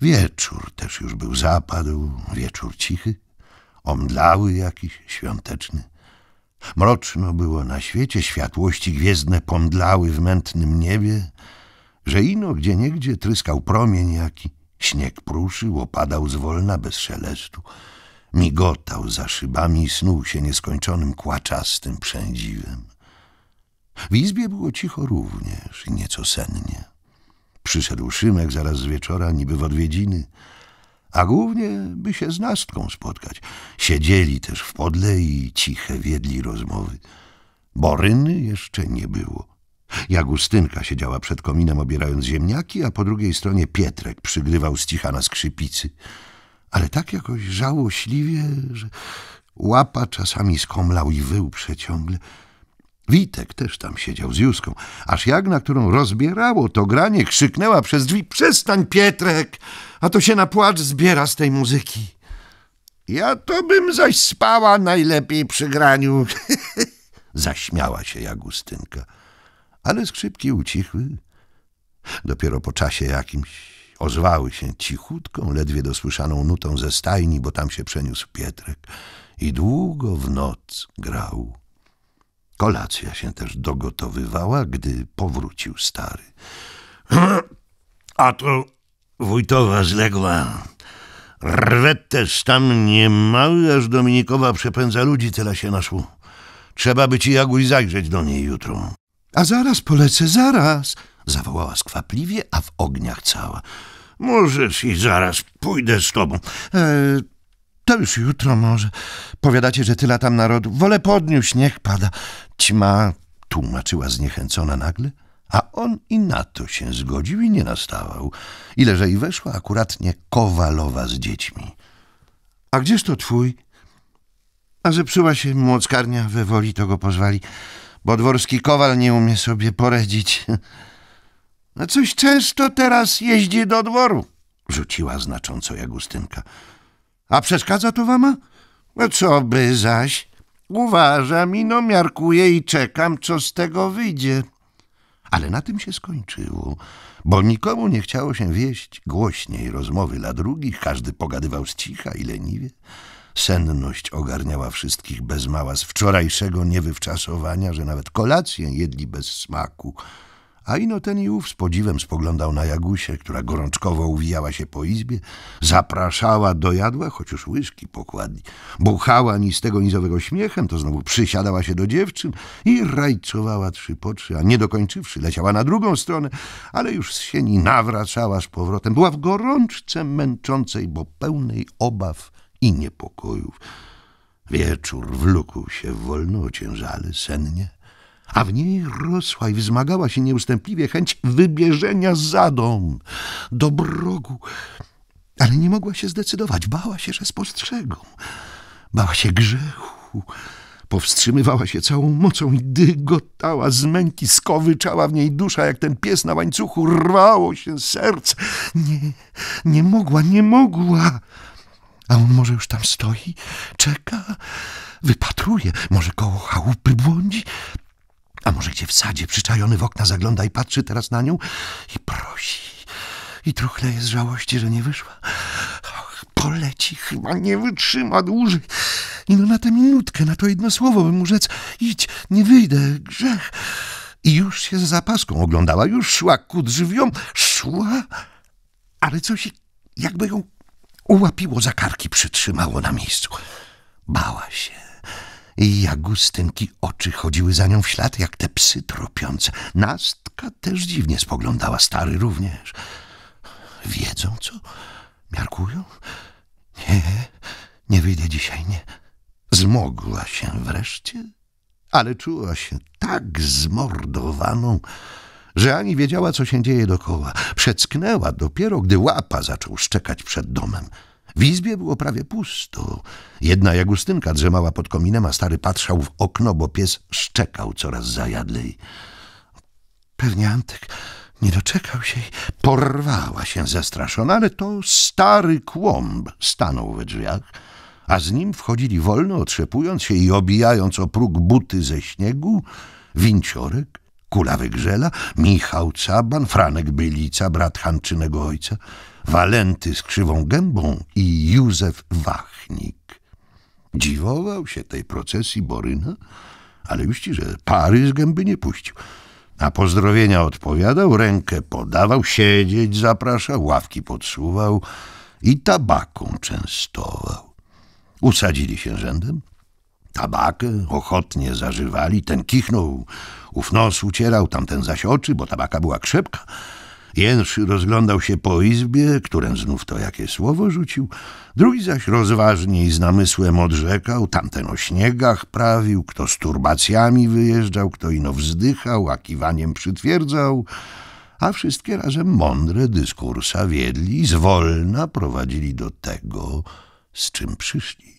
Wieczór też już był zapadł, wieczór cichy, omdlały jakiś, świąteczny. Mroczno było na świecie, światłości gwiezdne pomdlały w mętnym niebie, że ino gdzie niegdzie tryskał promień jaki, śnieg pruszył, opadał zwolna bez szelestu, migotał za szybami i snuł się nieskończonym kłaczastym przędziwem. W izbie było cicho również i nieco sennie. Przyszedł Szymek zaraz z wieczora, niby w odwiedziny, a głównie by się z Nastką spotkać. Siedzieli też w podle i ciche wiedli rozmowy. Boryny jeszcze nie było. Jagustynka siedziała przed kominem obierając ziemniaki, a po drugiej stronie Pietrek przygrywał z cicha na skrzypicy. Ale tak jakoś żałośliwie, że łapa czasami skomlał i wył przeciągle – Witek też tam siedział z Józką, aż Jagna, którą rozbierało to granie, krzyknęła przez drzwi — Przestań, Pietrek, a to się na płacz zbiera z tej muzyki. Ja to bym zaś spała najlepiej przy graniu. Zaśmiała się Jagustynka, ale skrzypki ucichły. Dopiero po czasie jakimś ozwały się cichutką, ledwie dosłyszaną nutą ze stajni, bo tam się przeniósł Pietrek i długo w noc grał. Kolacja się też dogotowywała, gdy powrócił stary. A to wójtowa zległa. Rwet też tam nie aż Dominikowa przepędza ludzi, tyle się naszło. Trzeba by ci Jaguś zajrzeć do niej jutro. A zaraz polecę, zaraz! Zawołała skwapliwie, a w ogniach cała. Możesz i zaraz pójdę z tobą. E to już jutro może. Powiadacie, że tyle tam narodu. Wolę podniósł, niech pada. Ćma tłumaczyła zniechęcona nagle, a on i na to się zgodził i nie nastawał. Ileże i weszła nie Kowalowa z dziećmi. A gdzież to twój? A że się młockarnia we woli, to go pozwali, bo dworski kowal nie umie sobie poradzić. A no coś często teraz jeździ do dworu, rzuciła znacząco Jagustynka. A przeszkadza to wama? No co by zaś? Uważam, ino miarkuję i czekam, co z tego wyjdzie. Ale na tym się skończyło, bo nikomu nie chciało się wieść głośniej rozmowy dla drugich, każdy pogadywał z cicha i leniwie. Senność ogarniała wszystkich bez mała z wczorajszego niewywczasowania, że nawet kolację jedli bez smaku. A ino ten i ów z podziwem spoglądał na Jagusię, która gorączkowo uwijała się po izbie, zapraszała do jadła, choć już łyżki pokładli, buchała ni z tego nizowego śmiechem, to znowu przysiadała się do dziewczyn i rajcowała trzy po trzy, a nie dokończywszy leciała na drugą stronę, ale już z sieni nawracała z powrotem. Była w gorączce męczącej, bo pełnej obaw i niepokojów. Wieczór wlókł się w wolno, ociężale, sennie a w niej rosła i wzmagała się nieustępliwie chęć wybierzenia za dom, do brogu. Ale nie mogła się zdecydować, bała się, że spostrzegą. Bała się grzechu, powstrzymywała się całą mocą i dygotała z męki, skowyczała w niej dusza, jak ten pies na łańcuchu, rwało się serce. Nie, nie mogła, nie mogła. A on może już tam stoi, czeka, wypatruje, może koło chałupy błądzi. A może gdzie w sadzie przyczajony w okna zagląda i patrzy teraz na nią i prosi. I truchle z żałości, że nie wyszła. Och, poleci, chyba nie wytrzyma dłużej. I no na tę minutkę, na to jedno słowo bym mu rzec, idź, nie wyjdę, grzech. I już się z zapaską oglądała, już szła ku drzwiom, szła, ale coś jakby ją ułapiło za karki, przytrzymało na miejscu. Bała się i jagustynki oczy chodziły za nią w ślad, jak te psy tropiące. Nastka też dziwnie spoglądała, stary również. Wiedzą, co miarkują? Nie, nie wyjdę dzisiaj, nie. Zmogła się wreszcie, ale czuła się tak zmordowaną, że ani wiedziała, co się dzieje dokoła. Przecknęła dopiero, gdy łapa zaczął szczekać przed domem. W izbie było prawie pusto. Jedna Jagustynka drzemała pod kominem, a stary patrzał w okno, bo pies szczekał coraz zajadlej. Pewnie Antek nie doczekał się i porwała się zastraszona, ale to stary kłąb stanął we drzwiach, a z nim wchodzili wolno, otrzepując się i obijając o próg buty ze śniegu, winciorek Kula Wygrzela, Michał Caban, Franek Bylica, brat Hanczynego ojca, Walenty z krzywą gębą i Józef Wachnik. Dziwował się tej procesji Boryna, ale już ci, że pary z gęby nie puścił. Na pozdrowienia odpowiadał, rękę podawał, siedzieć zapraszał, ławki podsuwał i tabaką częstował. Usadzili się rzędem, Tabakę y, ochotnie zażywali, ten kichnął, ów nos ucierał, tamten zaś oczy, bo tabaka była krzepka. Jędrz rozglądał się po izbie, którym znów to jakie słowo rzucił, drugi zaś rozważniej, z namysłem odrzekał, tamten o śniegach prawił, kto z turbacjami wyjeżdżał, kto ino wzdychał, a kiwaniem przytwierdzał, a wszystkie razem mądre dyskursa wiedli zwolna prowadzili do tego, z czym przyszli.